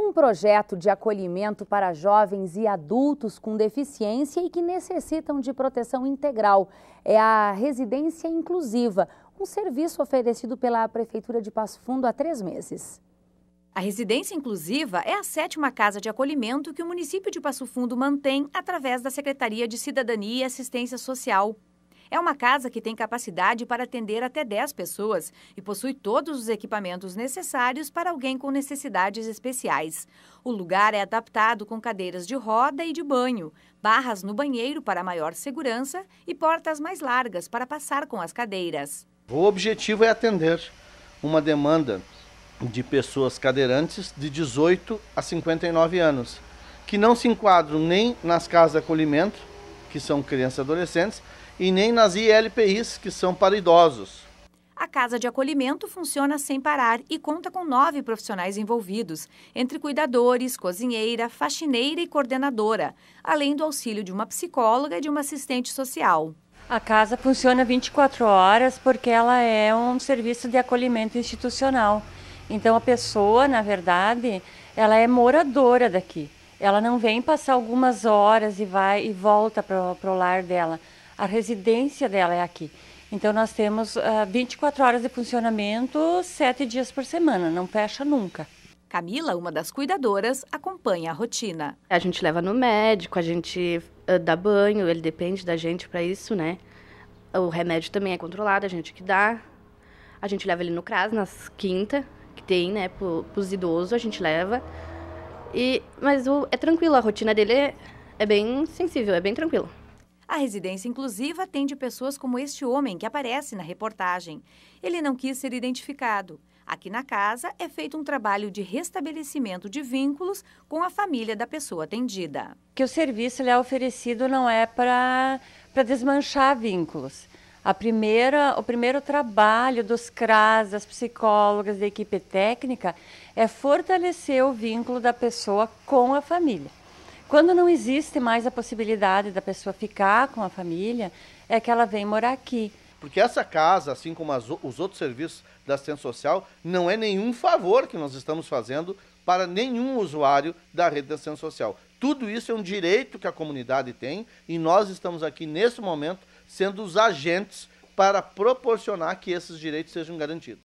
Um projeto de acolhimento para jovens e adultos com deficiência e que necessitam de proteção integral. É a Residência Inclusiva, um serviço oferecido pela Prefeitura de Passo Fundo há três meses. A residência inclusiva é a sétima casa de acolhimento que o município de Passo Fundo mantém através da Secretaria de Cidadania e Assistência Social. É uma casa que tem capacidade para atender até 10 pessoas e possui todos os equipamentos necessários para alguém com necessidades especiais. O lugar é adaptado com cadeiras de roda e de banho, barras no banheiro para maior segurança e portas mais largas para passar com as cadeiras. O objetivo é atender uma demanda de pessoas cadeirantes de 18 a 59 anos, que não se enquadram nem nas casas de acolhimento, que são crianças e adolescentes, e nem nas ILPIs, que são para idosos. A casa de acolhimento funciona sem parar e conta com nove profissionais envolvidos, entre cuidadores, cozinheira, faxineira e coordenadora, além do auxílio de uma psicóloga e de uma assistente social. A casa funciona 24 horas porque ela é um serviço de acolhimento institucional. Então a pessoa, na verdade, ela é moradora daqui. Ela não vem passar algumas horas e vai e volta para o lar dela. A residência dela é aqui. Então nós temos uh, ah, 24 horas de funcionamento, sete dias por semana, não fecha nunca. Camila, uma das cuidadoras, acompanha a rotina. A gente leva no médico, a gente uh, dá banho, ele depende da gente para isso, né? O remédio também é controlado, a gente que dá. A gente leva ele no CRAS nas quinta, que tem, né, para os idosos, a gente leva. E, mas o, é tranquilo, a rotina dele é, é bem sensível, é bem tranquilo. A residência inclusiva atende pessoas como este homem que aparece na reportagem. Ele não quis ser identificado. Aqui na casa é feito um trabalho de restabelecimento de vínculos com a família da pessoa atendida. Que o serviço é oferecido não é para desmanchar vínculos, a primeira, o primeiro trabalho dos CRAS, das psicólogas, da equipe técnica, é fortalecer o vínculo da pessoa com a família. Quando não existe mais a possibilidade da pessoa ficar com a família, é que ela vem morar aqui. Porque essa casa, assim como as, os outros serviços da assistência social, não é nenhum favor que nós estamos fazendo para nenhum usuário da rede da assistência social. Tudo isso é um direito que a comunidade tem e nós estamos aqui nesse momento sendo os agentes para proporcionar que esses direitos sejam garantidos.